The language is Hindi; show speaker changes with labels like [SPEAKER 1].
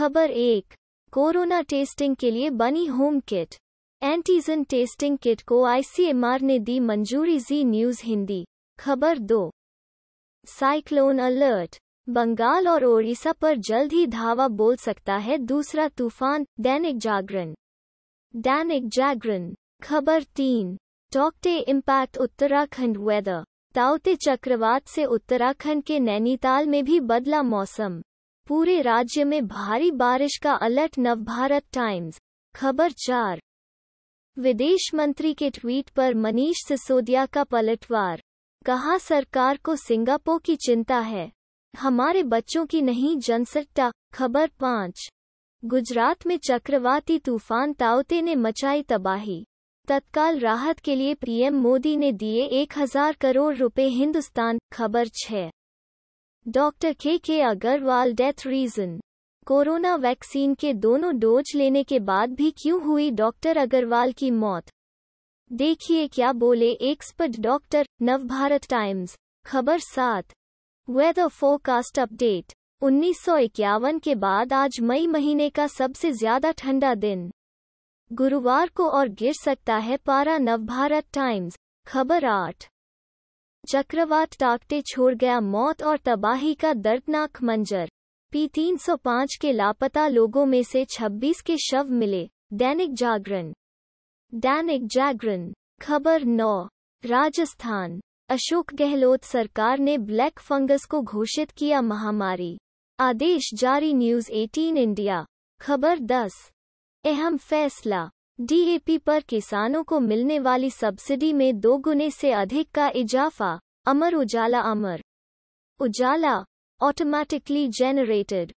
[SPEAKER 1] खबर एक कोरोना टेस्टिंग के लिए बनी home kit antigen testing kit को आईसीएमआर ने दी मंजूरी जी न्यूज हिंदी खबर दो साइक्लोन अलर्ट बंगाल और ओडिशा पर जल्द ही धावा बोल सकता है दूसरा तूफान दैनिक जागरण दैनिक जागरण खबर तीन टॉकटे इम्पैक्ट उत्तराखंड वेदर ताउते चक्रवात से उत्तराखंड के नैनीताल में भी बदला मौसम पूरे राज्य में भारी बारिश का अलर्ट नवभारत टाइम्स खबर चार विदेश मंत्री के ट्वीट पर मनीष सिसोदिया का पलटवार कहा सरकार को सिंगापुर की चिंता है हमारे बच्चों की नहीं जनसट्टा खबर पाँच गुजरात में चक्रवाती तूफान ताउते ने मचाई तबाही तत्काल राहत के लिए पीएम मोदी ने दिए एक हजार करोड़ रुपए हिंदुस्तान खबर छः doctor K K Aggarwal death reason corona vaccine के दोनों डोज लेने के बाद भी क्यों हुई डॉक्टर अग्रवाल की मौत देखिए क्या बोले एक्सपर्ट डॉक्टर नवभारत टाइम्स खबर सात वेदर फोरकास्ट अपडेट उन्नीस के बाद आज मई महीने का सबसे ज्यादा ठंडा दिन गुरुवार को और गिर सकता है पारा नवभारत टाइम्स खबर आठ चक्रवात टाकते छोड़ गया मौत और तबाही का दर्दनाक मंजर पी 305 के लापता लोगों में से 26 के शव मिले दैनिक जागरण दैनिक जागरण खबर 9 राजस्थान अशोक गहलोत सरकार ने ब्लैक फंगस को घोषित किया महामारी आदेश जारी न्यूज 18 इंडिया खबर 10 अहम फैसला डीएपी पर किसानों को मिलने वाली सब्सिडी में दोगुने से अधिक का इजाफा अमर उजाला अमर उजाला ऑटोमेटिकली जेनरेटेड